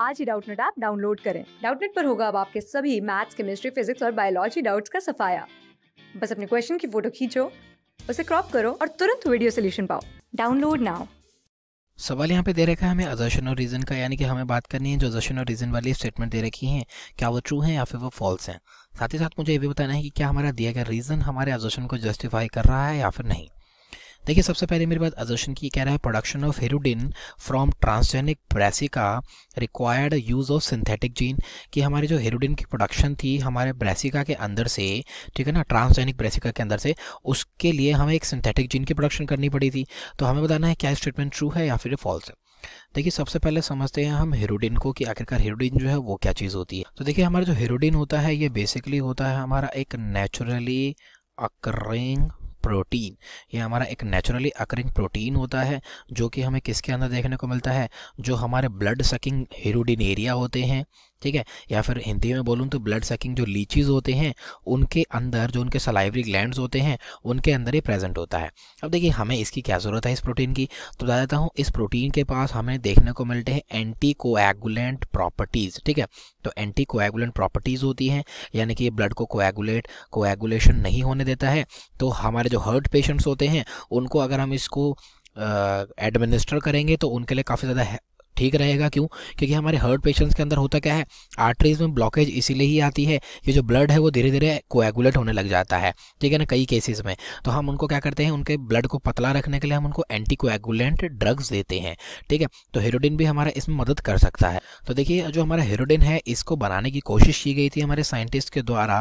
आज ही Doubtnut app download करें डाउटनेट पर होगा अब आपके सभी मैथ्स केमिस्ट्री फिजिक्स और बायोलॉजी डाउट्स का सफाया बस अपने क्वेश्चन की फोटो खींचो उसे क्रॉप करो और तुरंत वीडियो सोल्यूशन पाओ डाउनलोड नाउ सवाल यहाँ पे दे रखा है हमें अजर्शन और रीज़न का यानी कि हमें बात करनी है जो अजर्शन और रीज़न वाली स्टेटमेंट दे रखी है क्या वो ट्रू है या फिर वो फॉल्स है साथ ही साथ मुझे ये भी बताना है कि क्या हमारा दिया गया रीज़न हमारे अजर्शन को जस्टिफाई कर रहा है या फिर नहीं देखिए सबसे पहले मेरे पास अजर्शन की कह रहा है production of hirudin from transgenic brassica required use of synthetic gene कि हमारे जो हेरोडिन की प्रोडक्शन थी हमारे ब्रेसिका के अंदर से ठीक है ना ट्रांसजेनिक ब्रेसिका के अंदर से उसके लिए हमें एक सिंथेटिक जीन की प्रोडक्शन करनी पड़ी थी तो हमें बताना है क्या स्टेटमेंट ट्रू है या फिर फॉल्स है देखिए सबसे पहले समझते हैं हम हेरोडिन को कि आखिरकार हेरोडिन जो है वो क्या चीज़ होती है तो देखिए हमारा जो हेरोडिन होता है ये बेसिकली होता है हमारा एक नेचुरली अकरिंग प्रोटीन ये हमारा एक नेचुरली अकरिंग प्रोटीन होता है जो कि हमें किसके अंदर देखने को मिलता है जो हमारे ब्लड सकिंग हिरोडिन एरिया होते हैं ठीक है या फिर हिंदी में बोलूँ तो ब्लड सकिंग जो लीचीज़ होते हैं उनके अंदर जो उनके सलाइवरी ग्लैंड होते हैं उनके अंदर ही प्रेजेंट होता है अब देखिए हमें इसकी क्या ज़रूरत है इस प्रोटीन की तो बता देता हूँ इस प्रोटीन के पास हमें देखने को मिलते हैं एंटी कोएगुलेंट प्रॉपर्टीज़ ठीक है तो एंटी कोएगुलेंट प्रॉपर्टीज़ होती हैं यानी कि ब्लड को कोएगुलेट कोएगुलेशन नहीं होने देता है तो हमारे हमारे जो हर्ट पेशेंट्स होते हैं उनको अगर हम इसको एडमिनिस्टर करेंगे तो उनके लिए काफ़ी ज़्यादा ठीक रहेगा क्यों क्योंकि हमारे हर्ट पेशेंट्स के अंदर होता क्या है आर्टरीज में ब्लॉकेज इसीलिए ही आती है ये जो ब्लड है वो धीरे धीरे कोएगुलेट होने लग जाता है ठीक है ना कई केसेस में तो हम उनको क्या करते हैं उनके ब्लड को पतला रखने के लिए हम उनको एंटी कोएगुलेंट ड्रग्स देते हैं ठीक है तो हेरोडिन भी हमारा इसमें मदद कर सकता है तो देखिए जो हमारा हेरोडिन है इसको बनाने की कोशिश की गई थी हमारे साइंटिस्ट के द्वारा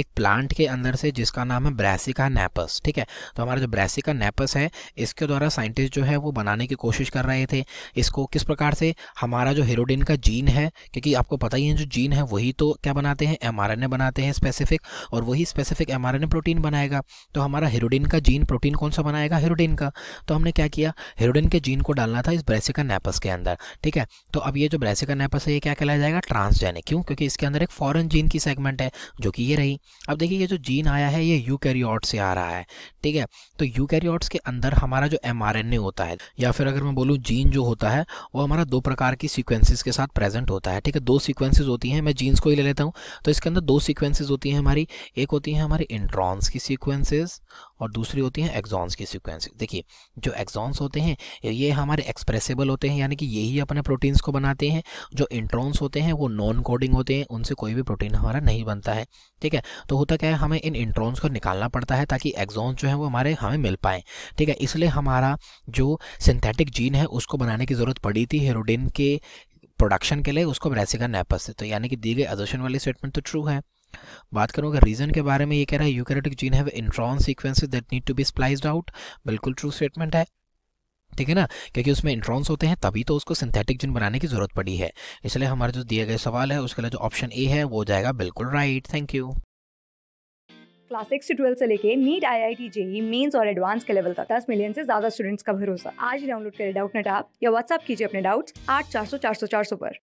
एक प्लांट के अंदर से जिसका नाम है ब्रैसिका नेपस ठीक है तो हमारा जो ब्रैसिका नेपस है इसके द्वारा साइंटिस्ट जो है वो बनाने की कोशिश कर रहे थे इसको किस प्रकार से हमारा जो हेरोडिन का जीन है क्योंकि आपको पता ही है जो जीन है वही तो क्या बनाते हैं एम बनाते हैं स्पेसिफिक और वही स्पेसिफिक एम प्रोटीन बनाएगा तो हमारा हेरोडिन का जीन प्रोटीन कौन सा बनाएगा हेरोडिन का तो हमने क्या किया हेरोडिन के जीन को डालना था इस ब्रेसिका नेपस के अंदर ठीक है तो अब ये जो ब्रेसिका नेपस है ये क्या कहलाया जाएगा ट्रांसजेनिक क्यों क्योंकि इसके अंदर एक फॉरन जीन की सेगमेंट है जो कि ये रही अब देखिए ये जो जीन आया है ये यू से आ रहा है ठीक है तो यू के अंदर हमारा जो एम होता है या फिर अगर मैं बोलूँ जीन जो होता है वो हमारा दो प्रकार की सीक्वेंसेस के साथ प्रेजेंट होता है ठीक है दो सीक्वेंसेस होती हैं मैं जीन्स को ही ले लेता हूँ तो इसके अंदर दो सीक्वेंसेस होती हैं हमारी एक होती है हमारी इंट्रॉन्स की सीक्वेंसेस और दूसरी होती है एग्जॉन्स की सीक्वेंस देखिए जो एग्जॉन्स होते हैं ये हमारे एक्सप्रेसिबल होते हैं यानी कि यही अपने प्रोटीन्स को बनाते हैं जो इंट्रॉन्स होते हैं वो नॉन कोडिंग होते हैं उनसे कोई भी प्रोटीन हमारा नहीं बनता है ठीक है तो होता क्या है हमें इन इंट्रॉन्स को निकालना पड़ता है ताकि एग्जॉन्स जो है वो हमारे हमें मिल पाएँ ठीक है इसलिए हमारा जो सिंथेटिक जीन है उसको बनाने की ज़रूरत पड़ी थी हेरोडिन के प्रोडक्शन के लिए उसको ब्रैसिका नेपस से तो यानी कि दी गई अजोशन वाली स्टेटमेंट तो ट्रू है बात करूँ अगर रीजन के बारे में ये कह रहा है eukaryotic gene have intron sequences that need to be splice out बिल्कुल ट्रू स्टेटमेंट है ठीक है ना क्योंकि उसमें इंट्रॉन्स होते हैं तभी तो उसको सिंथेटिक जीन बनाने की ज़रूरत पड़ी है इसलिए हमारा जो दिए गए सवाल है उसके लिए जो ऑप्शन ए है वो जाएगा बिल्कुल right thank you class six से ट्वेल्व से लेके NEET I I T JEE mains और एडवांस के लेवल तक दस मिलियन से ज्यादा स्टूडेंट्स का भरोसा आज डाउनलोड करें डाउट नेट आप या व्हाट्सअप कीजिए अपने डाउट्स आठ चार सौ चार सौ चार सौ पर